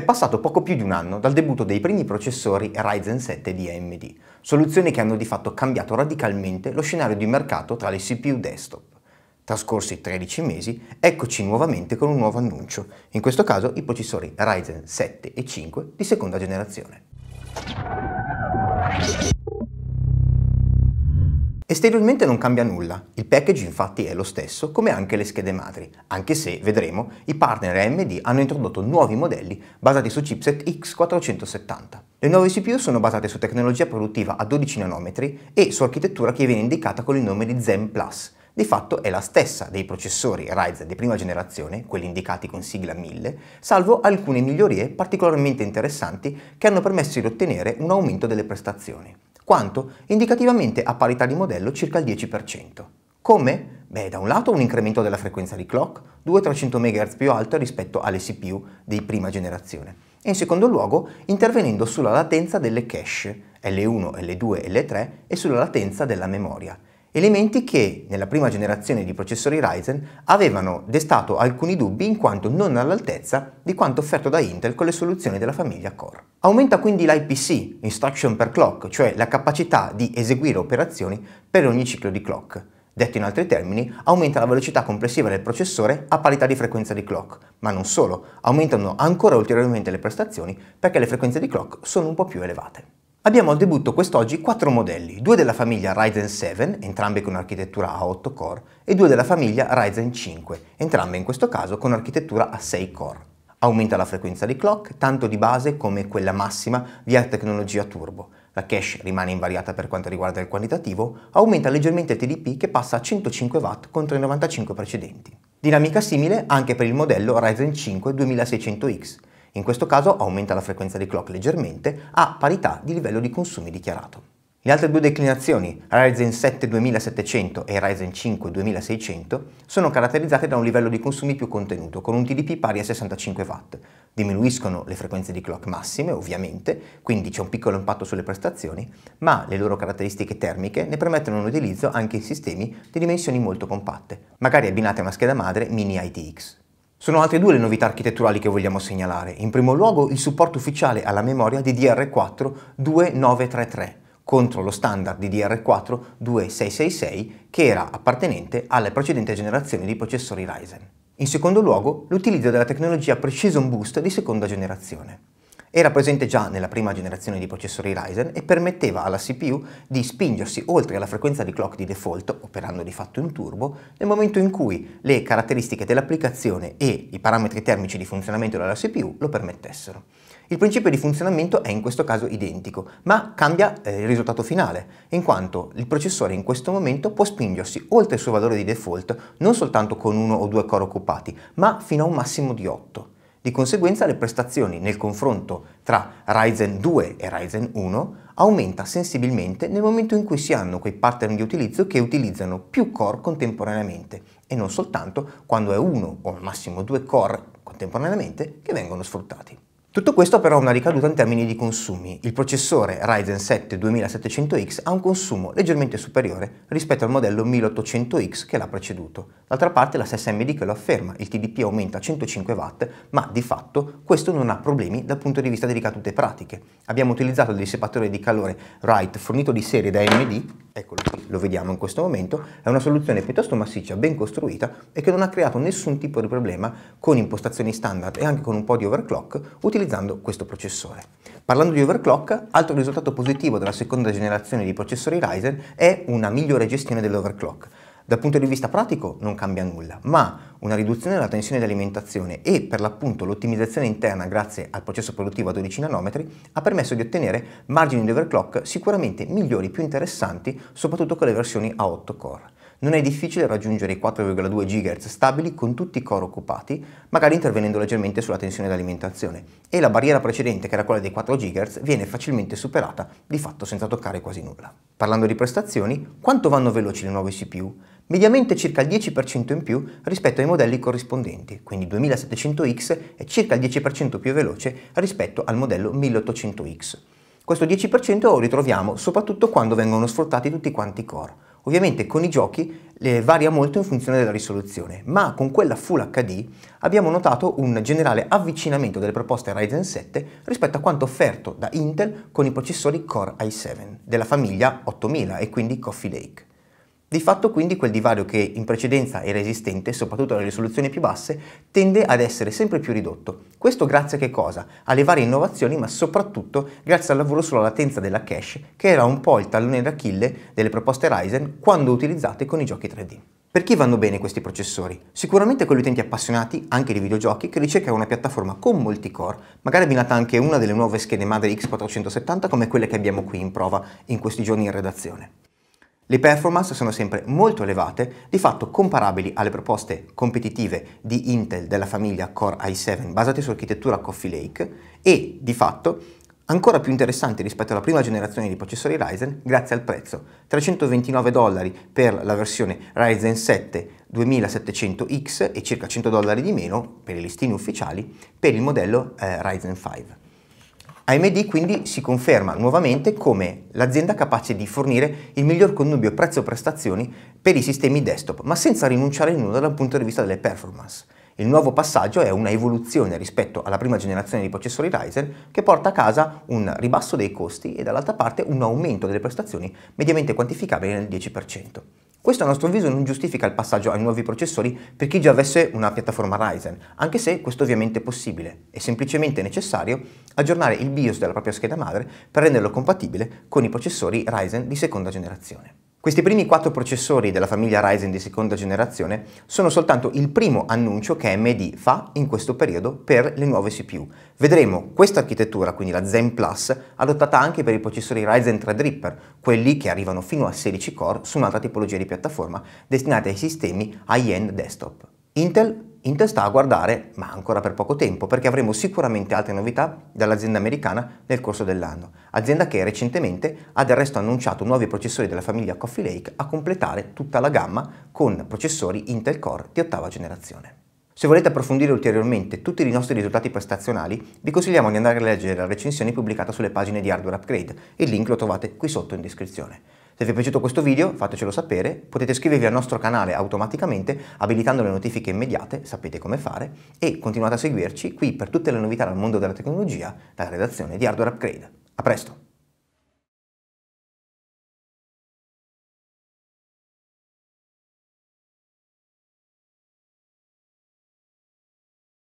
È passato poco più di un anno dal debutto dei primi processori Ryzen 7 di AMD, soluzioni che hanno di fatto cambiato radicalmente lo scenario di mercato tra le CPU desktop. Trascorsi 13 mesi, eccoci nuovamente con un nuovo annuncio, in questo caso i processori Ryzen 7 e 5 di seconda generazione. Esteriormente non cambia nulla, il package infatti è lo stesso come anche le schede madri, anche se, vedremo, i partner AMD hanno introdotto nuovi modelli basati su chipset X470. Le nuove CPU sono basate su tecnologia produttiva a 12 nanometri e su architettura che viene indicata con il nome di Zen Plus, di fatto è la stessa dei processori Ryzen di prima generazione, quelli indicati con sigla 1000, salvo alcune migliorie particolarmente interessanti che hanno permesso di ottenere un aumento delle prestazioni quanto indicativamente a parità di modello circa il 10%. Come? Beh, da un lato un incremento della frequenza di clock, 2 300 MHz più alta rispetto alle CPU di prima generazione, e in secondo luogo intervenendo sulla latenza delle cache L1, L2, e L3 e sulla latenza della memoria, elementi che nella prima generazione di processori Ryzen avevano destato alcuni dubbi in quanto non all'altezza di quanto offerto da Intel con le soluzioni della famiglia Core. Aumenta quindi l'IPC, Instruction per Clock, cioè la capacità di eseguire operazioni per ogni ciclo di clock. Detto in altri termini, aumenta la velocità complessiva del processore a parità di frequenza di clock, ma non solo, aumentano ancora ulteriormente le prestazioni perché le frequenze di clock sono un po' più elevate. Abbiamo al debutto quest'oggi quattro modelli, due della famiglia Ryzen 7, entrambi con architettura a 8 core, e due della famiglia Ryzen 5, entrambe in questo caso con architettura a 6 core. Aumenta la frequenza di clock, tanto di base come quella massima via tecnologia turbo. La cache rimane invariata per quanto riguarda il quantitativo, aumenta leggermente il TDP che passa a 105 W contro i 95 precedenti. Dinamica simile anche per il modello Ryzen 5 2600X, in questo caso aumenta la frequenza di clock leggermente a parità di livello di consumi dichiarato. Le altre due declinazioni, Ryzen 7 2700 e Ryzen 5 2600, sono caratterizzate da un livello di consumi più contenuto, con un TDP pari a 65 W. Diminuiscono le frequenze di clock massime, ovviamente, quindi c'è un piccolo impatto sulle prestazioni, ma le loro caratteristiche termiche ne permettono un utilizzo anche in sistemi di dimensioni molto compatte, magari abbinate a una scheda madre mini ITX. Sono altre due le novità architetturali che vogliamo segnalare. In primo luogo il supporto ufficiale alla memoria DDR4 2933 contro lo standard DDR4 2666 che era appartenente alle precedenti generazioni di processori Ryzen. In secondo luogo, l'utilizzo della tecnologia Precision Boost di seconda generazione. Era presente già nella prima generazione di processori Ryzen e permetteva alla CPU di spingersi oltre la frequenza di clock di default, operando di fatto in turbo, nel momento in cui le caratteristiche dell'applicazione e i parametri termici di funzionamento della CPU lo permettessero. Il principio di funzionamento è in questo caso identico, ma cambia eh, il risultato finale, in quanto il processore in questo momento può spingersi oltre il suo valore di default non soltanto con uno o due core occupati, ma fino a un massimo di 8. Di conseguenza le prestazioni nel confronto tra Ryzen 2 e Ryzen 1 aumenta sensibilmente nel momento in cui si hanno quei pattern di utilizzo che utilizzano più core contemporaneamente e non soltanto quando è uno o al massimo due core contemporaneamente che vengono sfruttati. Tutto questo però ha una ricaduta in termini di consumi. Il processore Ryzen 7 2700X ha un consumo leggermente superiore rispetto al modello 1800X che l'ha preceduto. D'altra parte la SSMD che lo afferma, il TDP aumenta a 105 W, ma di fatto questo non ha problemi dal punto di vista di ricadute pratiche. Abbiamo utilizzato il dissipatore di calore Wright fornito di serie da AMD, eccolo qui, lo vediamo in questo momento, è una soluzione piuttosto massiccia, ben costruita e che non ha creato nessun tipo di problema con impostazioni standard e anche con un po' di overclock, utilizzando utilizzando questo processore. Parlando di overclock, altro risultato positivo della seconda generazione di processori Ryzen è una migliore gestione dell'overclock. Dal punto di vista pratico non cambia nulla, ma una riduzione della tensione di alimentazione e per l'appunto l'ottimizzazione interna grazie al processo produttivo a 12 nanometri ha permesso di ottenere margini di overclock sicuramente migliori, più interessanti, soprattutto con le versioni a 8 core non è difficile raggiungere i 4,2 GHz stabili con tutti i core occupati, magari intervenendo leggermente sulla tensione d'alimentazione, e la barriera precedente, che era quella dei 4 GHz, viene facilmente superata, di fatto senza toccare quasi nulla. Parlando di prestazioni, quanto vanno veloci le nuove CPU? mediamente circa il 10% in più rispetto ai modelli corrispondenti, quindi 2700X è circa il 10% più veloce rispetto al modello 1800X. Questo 10% lo ritroviamo soprattutto quando vengono sfruttati tutti quanti i core, Ovviamente con i giochi eh, varia molto in funzione della risoluzione, ma con quella Full HD abbiamo notato un generale avvicinamento delle proposte Ryzen 7 rispetto a quanto offerto da Intel con i processori Core i7 della famiglia 8000 e quindi Coffee Lake. Di fatto quindi quel divario che in precedenza era esistente, soprattutto alle risoluzioni più basse, tende ad essere sempre più ridotto. Questo grazie a che cosa? Alle varie innovazioni, ma soprattutto grazie al lavoro sulla latenza della cache, che era un po' il tallone d'Achille delle proposte Ryzen quando utilizzate con i giochi 3D. Per chi vanno bene questi processori? Sicuramente con gli utenti appassionati, anche di videogiochi, che ricercano una piattaforma con molti core, magari abbinata anche una delle nuove schede madre X470 come quelle che abbiamo qui in prova in questi giorni in redazione. Le performance sono sempre molto elevate, di fatto comparabili alle proposte competitive di Intel della famiglia Core i7 basate sull'architettura Coffee Lake e di fatto ancora più interessanti rispetto alla prima generazione di processori Ryzen grazie al prezzo, 329 dollari per la versione Ryzen 7 2700X e circa 100 dollari di meno per i listini ufficiali per il modello eh, Ryzen 5. AMD quindi si conferma nuovamente come l'azienda capace di fornire il miglior connubio prezzo-prestazioni per i sistemi desktop, ma senza rinunciare a nulla dal punto di vista delle performance. Il nuovo passaggio è una evoluzione rispetto alla prima generazione di processori Ryzen che porta a casa un ribasso dei costi e dall'altra parte un aumento delle prestazioni mediamente quantificabile nel 10%. Questo a nostro avviso non giustifica il passaggio ai nuovi processori per chi già avesse una piattaforma Ryzen, anche se questo ovviamente è possibile, è semplicemente necessario aggiornare il BIOS della propria scheda madre per renderlo compatibile con i processori Ryzen di seconda generazione. Questi primi quattro processori della famiglia Ryzen di seconda generazione sono soltanto il primo annuncio che AMD fa in questo periodo per le nuove CPU. Vedremo questa architettura, quindi la Zen Plus, adottata anche per i processori Ryzen 3 Threadripper, quelli che arrivano fino a 16 core su un'altra tipologia di piattaforma destinata ai sistemi high-end desktop. Intel in testa a guardare, ma ancora per poco tempo, perché avremo sicuramente altre novità dall'azienda americana nel corso dell'anno, azienda che recentemente ha del resto annunciato nuovi processori della famiglia Coffee Lake a completare tutta la gamma con processori Intel Core di ottava generazione. Se volete approfondire ulteriormente tutti i nostri risultati prestazionali, vi consigliamo di andare a leggere la recensione pubblicata sulle pagine di Hardware Upgrade, il link lo trovate qui sotto in descrizione. Se vi è piaciuto questo video fatecelo sapere, potete iscrivervi al nostro canale automaticamente abilitando le notifiche immediate, sapete come fare, e continuate a seguirci qui per tutte le novità dal mondo della tecnologia dalla redazione di Hardware Upgrade. A presto!